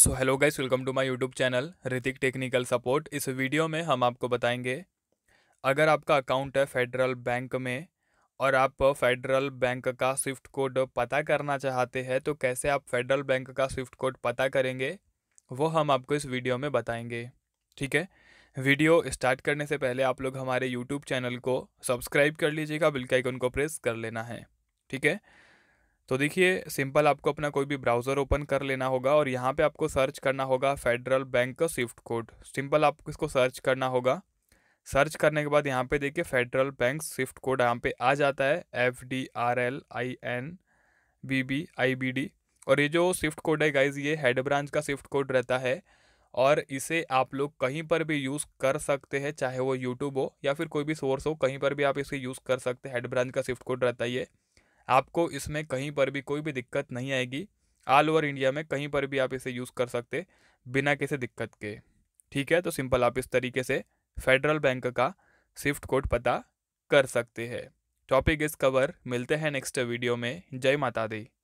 so hello guys welcome to my YouTube channel Hrithik technical support इस video में हम आपको बताएंगे अगर आपका अकाउंट है फेडरल बैंक में और आप फेडरल बैंक का स्विफ्ट कोड पता करना चाहते हैं तो कैसे आप फेडरल बैंक का स्विफ्ट कोड पता करेंगे वो हम आपको इस वीडियो में बताएंगे ठीक है वीडियो स्टार्ट करने से पहले आप लोग हमारे यूट्यूब चैनल को सब्सक्राइब कर लीजिएगा बिल्कुल उनको प्रेस कर लेना है ठीक है तो देखिए सिंपल आपको अपना कोई भी ब्राउज़र ओपन कर लेना होगा और यहाँ पे आपको सर्च करना होगा फेडरल बैंक का स्विफ्ट कोड सिंपल आपको इसको सर्च करना होगा सर्च करने के बाद यहाँ पे देखिए फेडरल बैंक स्विफ्ट कोड यहाँ पे आ जाता है F D R L I N B B I B D और ये जो स्विफ्ट कोड है गाइज ये हेड ब्रांच का स्विफ्ट कोड रहता है और इसे आप लोग कहीं पर भी यूज़ कर सकते हैं चाहे वो यूट्यूब हो या फिर कोई भी सोर्स हो कहीं पर भी आप इसे यूज़ कर सकते हैं हेड ब्रांच का स्विफ्ट कोड रहता है ये आपको इसमें कहीं पर भी कोई भी दिक्कत नहीं आएगी ऑल ओवर इंडिया में कहीं पर भी आप इसे यूज़ कर सकते बिना किसी दिक्कत के ठीक है तो सिंपल आप इस तरीके से फेडरल बैंक का स्विफ्ट कोड पता कर सकते हैं टॉपिक इस कवर मिलते हैं नेक्स्ट वीडियो में जय माता दी